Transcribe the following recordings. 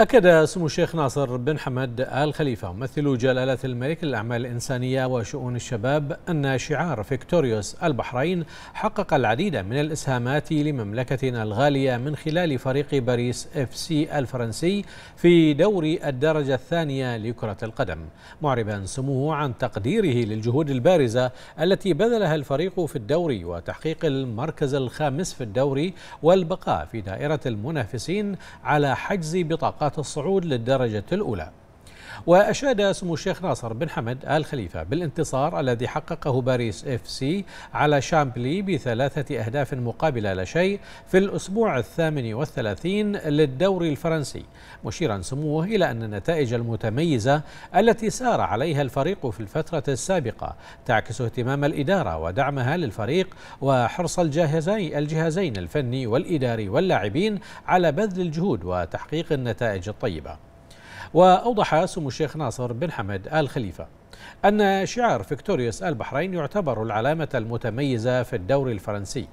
أكد سمو الشيخ ناصر بن حمد آل خليفة ممثل جلالة الملك للأعمال الإنسانية وشؤون الشباب أن شعار فيكتوريوس البحرين حقق العديد من الإسهامات لمملكتنا الغالية من خلال فريق باريس اف سي الفرنسي في دوري الدرجة الثانية لكرة القدم معربا سموه عن تقديره للجهود البارزة التي بذلها الفريق في الدوري وتحقيق المركز الخامس في الدوري والبقاء في دائرة المنافسين على حجز بطاقات ملاحقات الصعود للدرجة الأولى وأشاد سمو الشيخ ناصر بن حمد آل خليفة بالانتصار الذي حققه باريس اف سي على شامبلي بثلاثة أهداف مقابل لا شيء في الأسبوع الثامن والثلاثين للدوري الفرنسي مشيرا سموه إلى أن النتائج المتميزة التي سار عليها الفريق في الفترة السابقة تعكس اهتمام الإدارة ودعمها للفريق وحرص الجهازين, الجهازين الفني والإداري واللاعبين على بذل الجهود وتحقيق النتائج الطيبة وأوضح سمو الشيخ ناصر بن حمد آل خليفة أن شعار فيكتوريوس البحرين يعتبر العلامة المتميزة في الدوري الفرنسي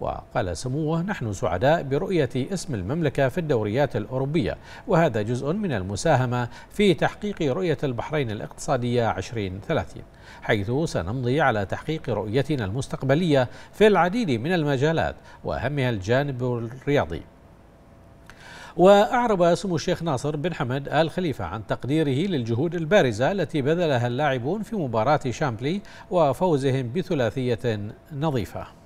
وقال سموه نحن سعداء برؤية اسم المملكة في الدوريات الأوروبية وهذا جزء من المساهمة في تحقيق رؤية البحرين الاقتصادية 2030 حيث سنمضي على تحقيق رؤيتنا المستقبلية في العديد من المجالات وأهمها الجانب الرياضي وأعرب سمو الشيخ ناصر بن حمد آل خليفة عن تقديره للجهود البارزة التي بذلها اللاعبون في مباراة شامبلي وفوزهم بثلاثية نظيفة